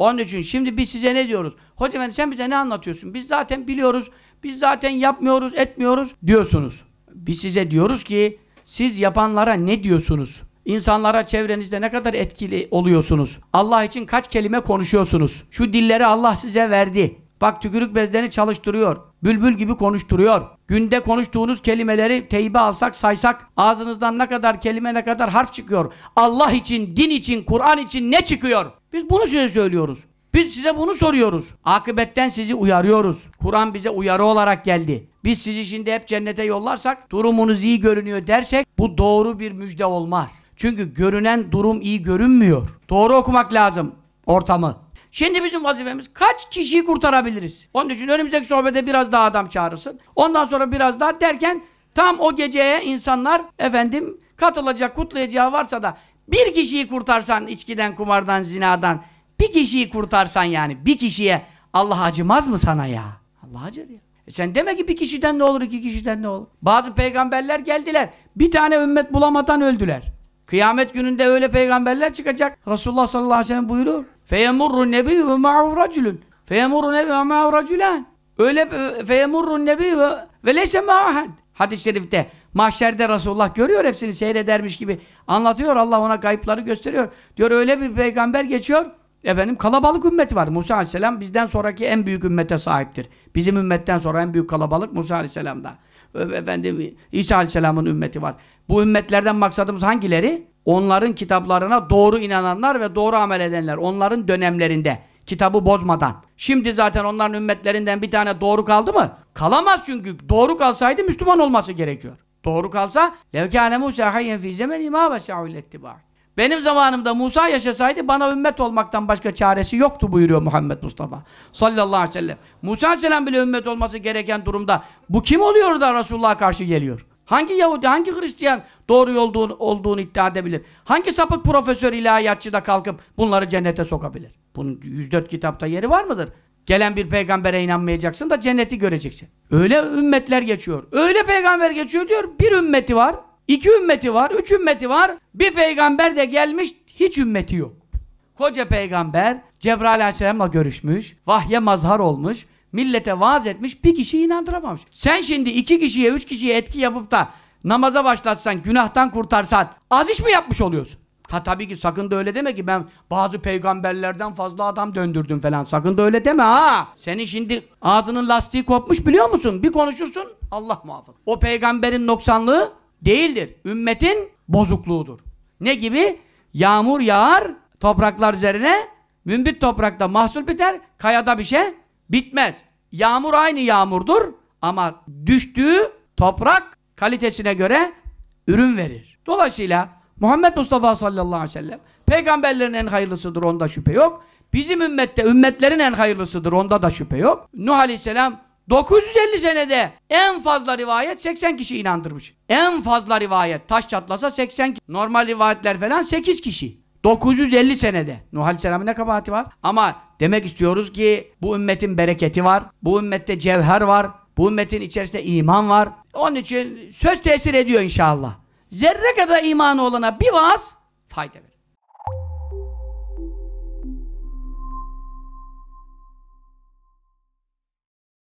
Onun için şimdi biz size ne diyoruz? Hoca efendi sen bize ne anlatıyorsun? Biz zaten biliyoruz, biz zaten yapmıyoruz, etmiyoruz diyorsunuz. Biz size diyoruz ki siz yapanlara ne diyorsunuz? İnsanlara çevrenizde ne kadar etkili oluyorsunuz? Allah için kaç kelime konuşuyorsunuz? Şu dilleri Allah size verdi. Bak tükürük bezlerini çalıştırıyor. Bülbül gibi konuşturuyor. Günde konuştuğunuz kelimeleri teybe alsak saysak ağzınızdan ne kadar kelime ne kadar harf çıkıyor. Allah için, din için, Kur'an için ne çıkıyor? Biz bunu size söylüyoruz. Biz size bunu soruyoruz. Akıbetten sizi uyarıyoruz. Kur'an bize uyarı olarak geldi. Biz sizi şimdi hep cennete yollarsak, durumunuz iyi görünüyor dersek bu doğru bir müjde olmaz. Çünkü görünen durum iyi görünmüyor. Doğru okumak lazım ortamı. Şimdi bizim vazifemiz kaç kişiyi kurtarabiliriz? Onun için önümüzdeki sohbete biraz daha adam çağırırsın. Ondan sonra biraz daha derken tam o geceye insanlar efendim katılacak, kutlayacağı varsa da bir kişiyi kurtarsan içkiden, kumardan, zinadan bir kişiyi kurtarsan yani bir kişiye Allah acımaz mı sana ya? Allah acır ya. E sen deme ki bir kişiden ne olur, iki kişiden ne olur? Bazı peygamberler geldiler. Bir tane ümmet bulamadan öldüler. Kıyamet gününde öyle peygamberler çıkacak. Resulullah sallallahu aleyhi ve sellem buyuruyor. Feyemurru nebiyyü ve ma'u racülün. Feyemurru nebiyyü ve ma'u racülen. Öyle e, feyemurru nebiyyü ve, ve leyse ma'ahad. Hadis-i şerifte mahşerde Resulullah görüyor hepsini seyredermiş gibi anlatıyor. Allah ona kayıpları gösteriyor. Diyor öyle bir peygamber geçiyor. Efendim kalabalık ümmeti var. Musa Aleyhisselam bizden sonraki en büyük ümmete sahiptir. Bizim ümmetten sonra en büyük kalabalık Musa Aleyhisselam'da. E, efendim İsa Aleyhisselam'ın ümmeti var. Bu ümmetlerden maksadımız hangileri? onların kitaplarına doğru inananlar ve doğru amel edenler onların dönemlerinde kitabı bozmadan. Şimdi zaten onların ümmetlerinden bir tane doğru kaldı mı? Kalamaz çünkü doğru kalsaydı Müslüman olması gerekiyor. Doğru kalsa Levkane Musa hayyen fî zemeni mâ vesâ'ul benim zamanımda Musa yaşasaydı bana ümmet olmaktan başka çaresi yoktu buyuruyor Muhammed Mustafa sallallahu aleyhi ve sellem. Musa aleyhisselam bile ümmet olması gereken durumda bu kim oluyor da Resulullah'a karşı geliyor? Hangi Yahudi, hangi Hristiyan doğru yolduğunu, olduğunu iddia edebilir? Hangi sapık profesör ilahiyatçı da kalkıp bunları cennete sokabilir? Bunun 104 kitapta yeri var mıdır? Gelen bir peygambere inanmayacaksın da cenneti göreceksin. Öyle ümmetler geçiyor. Öyle peygamber geçiyor diyor. Bir ümmeti var, iki ümmeti var, üç ümmeti var. Bir peygamber de gelmiş, hiç ümmeti yok. Koca peygamber Cebrail aleyhisselamla görüşmüş, vahye mazhar olmuş, millete vaaz etmiş, bir kişi inandıramamış. Sen şimdi iki kişiye, üç kişiye etki yapıp da namaza başlatsan, günahtan kurtarsan az iş mi yapmış oluyorsun? Ha tabii ki sakın da öyle deme ki ben bazı peygamberlerden fazla adam döndürdüm falan. Sakın da öyle deme ha. Senin şimdi ağzının lastiği kopmuş biliyor musun? Bir konuşursun Allah muhafaza. O peygamberin noksanlığı değildir. Ümmetin bozukluğudur. Ne gibi? Yağmur yağar topraklar üzerine. Mümbit toprakta mahsul biter. Kayada bir şey Bitmez. Yağmur aynı yağmurdur ama düştüğü toprak kalitesine göre ürün verir. Dolayısıyla Muhammed Mustafa sallallahu aleyhi ve sellem peygamberlerin en hayırlısıdır onda şüphe yok. Bizim ümmette ümmetlerin en hayırlısıdır onda da şüphe yok. Nuh aleyhisselam 950 senede en fazla rivayet 80 kişi inandırmış. En fazla rivayet taş çatlasa 80 kişi. Normal rivayetler falan 8 kişi. 950 senede. Nuh Aleyhisselam'ın ne kabahati var? Ama demek istiyoruz ki bu ümmetin bereketi var. Bu ümmette cevher var. Bu ümmetin içerisinde iman var. Onun için söz tesir ediyor inşallah. Zerre kadar imanı olana bir vaaz fayda verir.